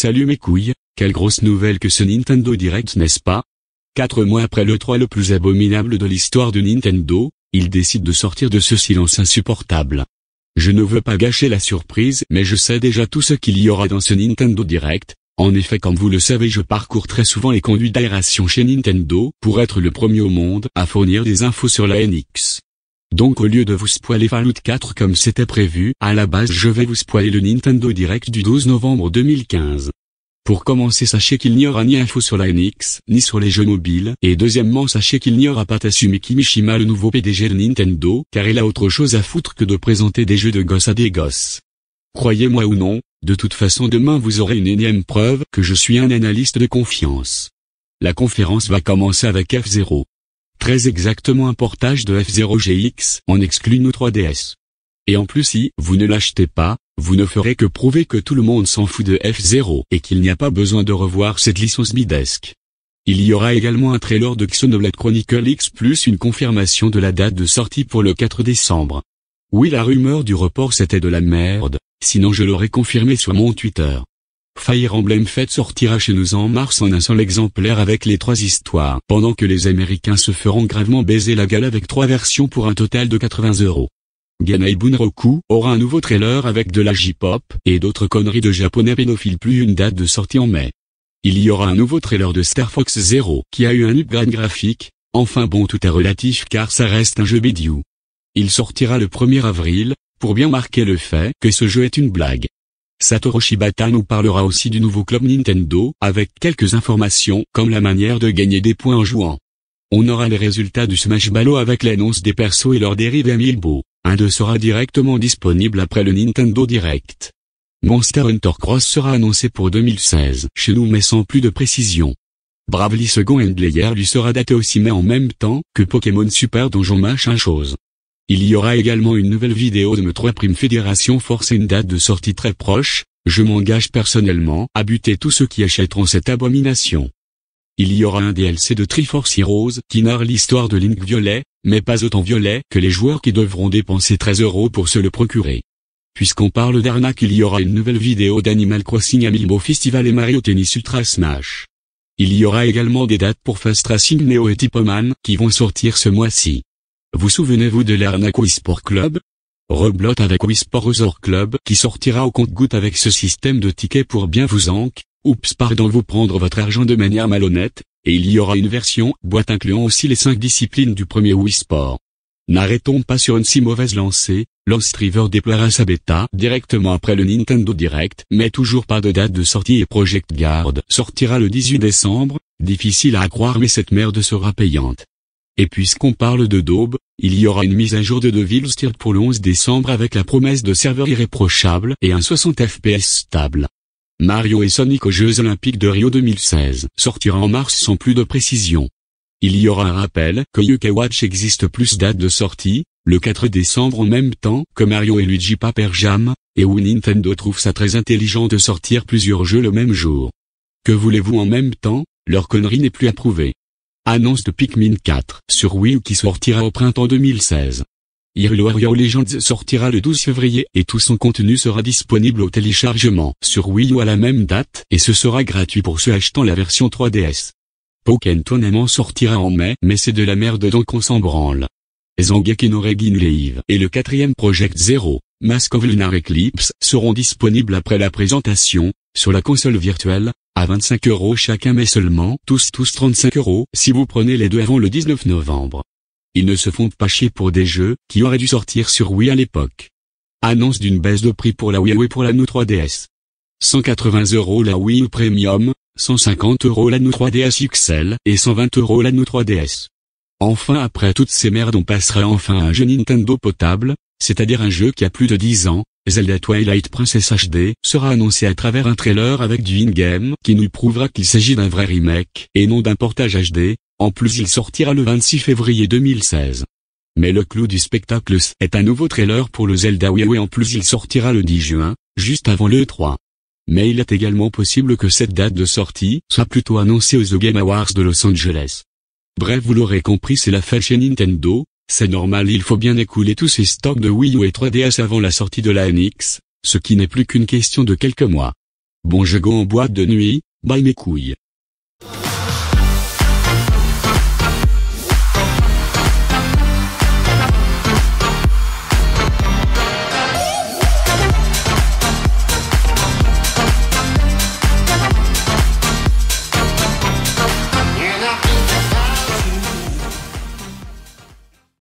Salut mes couilles, quelle grosse nouvelle que ce Nintendo Direct n'est-ce pas Quatre mois après le 3 le plus abominable de l'histoire de Nintendo, il décide de sortir de ce silence insupportable. Je ne veux pas gâcher la surprise mais je sais déjà tout ce qu'il y aura dans ce Nintendo Direct, en effet comme vous le savez je parcours très souvent les conduits d'aération chez Nintendo pour être le premier au monde à fournir des infos sur la NX. Donc au lieu de vous spoiler Fallout 4 comme c'était prévu, à la base je vais vous spoiler le Nintendo Direct du 12 novembre 2015. Pour commencer sachez qu'il n'y aura ni info sur la NX, ni sur les jeux mobiles, et deuxièmement sachez qu'il n'y aura pas Tatsumi Kimishima le nouveau PDG de Nintendo, car il a autre chose à foutre que de présenter des jeux de gosses à des gosses. Croyez-moi ou non, de toute façon demain vous aurez une énième preuve que je suis un analyste de confiance. La conférence va commencer avec F0 très exactement un portage de F0GX en exclut nos 3DS. Et en plus si vous ne l'achetez pas, vous ne ferez que prouver que tout le monde s'en fout de F0 et qu'il n'y a pas besoin de revoir cette licence bidesque. Il y aura également un trailer de Xenoblade Chronicle X plus une confirmation de la date de sortie pour le 4 décembre. Oui la rumeur du report c'était de la merde, sinon je l'aurais confirmé sur mon Twitter. Fire Emblem Fate sortira chez nous en mars en un seul exemplaire avec les trois histoires, pendant que les Américains se feront gravement baiser la gale avec trois versions pour un total de 80 euros. Ganei Bunroku aura un nouveau trailer avec de la J-pop et d'autres conneries de japonais pédophiles plus une date de sortie en mai. Il y aura un nouveau trailer de Star Fox Zero qui a eu un upgrade graphique, enfin bon tout est relatif car ça reste un jeu bidou. Il sortira le 1er avril, pour bien marquer le fait que ce jeu est une blague. Satoru Shibata nous parlera aussi du nouveau club Nintendo, avec quelques informations, comme la manière de gagner des points en jouant. On aura les résultats du Smash Ballot avec l'annonce des persos et leurs à Milbo. Un de sera directement disponible après le Nintendo Direct. Monster Hunter Cross sera annoncé pour 2016 chez nous mais sans plus de précision. Bravely Second Endlayer lui sera daté aussi mais en même temps que Pokémon Super Donjon Machin Chose. Il y aura également une nouvelle vidéo de me 3 Prime Fédération Force et une date de sortie très proche, je m'engage personnellement à buter tous ceux qui achèteront cette abomination. Il y aura un DLC de Triforce Heroes qui narre l'histoire de Link Violet, mais pas autant violet que les joueurs qui devront dépenser 13 euros pour se le procurer. Puisqu'on parle d'arnaque il y aura une nouvelle vidéo d'Animal Crossing Amiibo Festival et Mario Tennis Ultra Smash. Il y aura également des dates pour Fast Racing Neo et Tipoman qui vont sortir ce mois-ci. Vous souvenez-vous de l'arnaque Sport Club Reblote avec Resort Club qui sortira au compte-goutte avec ce système de tickets pour bien vous enque, oups pardon vous prendre votre argent de manière malhonnête, et il y aura une version boîte incluant aussi les 5 disciplines du premier Wii Sport. N'arrêtons pas sur une si mauvaise lancée, Lost River déploiera sa bêta directement après le Nintendo Direct, mais toujours pas de date de sortie et Project Guard sortira le 18 décembre, difficile à croire mais cette merde sera payante. Et puisqu'on parle de Daube, il y aura une mise à jour de Devil's Steer pour le 11 décembre avec la promesse de serveurs irréprochables et un 60 FPS stable. Mario et Sonic aux Jeux Olympiques de Rio 2016 sortira en mars sans plus de précision. Il y aura un rappel que UK Watch existe plus date de sortie, le 4 décembre en même temps que Mario et Luigi Paper Jam, et où Nintendo trouve ça très intelligent de sortir plusieurs jeux le même jour. Que voulez-vous en même temps, leur connerie n'est plus approuvée. Annonce de Pikmin 4 sur Wii U qui sortira au printemps 2016. Hyrule Warrior Legends sortira le 12 février et tout son contenu sera disponible au téléchargement sur Wii U à la même date et ce sera gratuit pour ceux achetant la version 3DS. Pokémon Tournament sortira en mai mais c'est de la merde donc on s'en branle. Zangeki no et le quatrième Project Zero, Mask of Lunar Eclipse seront disponibles après la présentation, sur la console virtuelle, à 25 euros chacun mais seulement tous tous 35 euros si vous prenez les deux avant le 19 novembre. Ils ne se font pas chier pour des jeux qui auraient dû sortir sur Wii à l'époque. Annonce d'une baisse de prix pour la Wii et pour la No 3DS. 180 euros la Wii Premium, 150 euros la No 3DS XL et 120 euros la No 3DS. Enfin après toutes ces merdes on passera enfin à un jeu Nintendo potable, c'est-à-dire un jeu qui a plus de 10 ans, Zelda Twilight Princess HD sera annoncé à travers un trailer avec du in-game qui nous prouvera qu'il s'agit d'un vrai remake et non d'un portage HD, en plus il sortira le 26 février 2016. Mais le clou du spectacle est un nouveau trailer pour le Zelda Wii et en plus il sortira le 10 juin, juste avant le 3. Mais il est également possible que cette date de sortie soit plutôt annoncée aux The Game Awards de Los Angeles. Bref vous l'aurez compris c'est la fête chez Nintendo, c'est normal il faut bien écouler tous ces stocks de Wii U et 3DS avant la sortie de la NX, ce qui n'est plus qu'une question de quelques mois. Bon je go en boîte de nuit, bye mes couilles.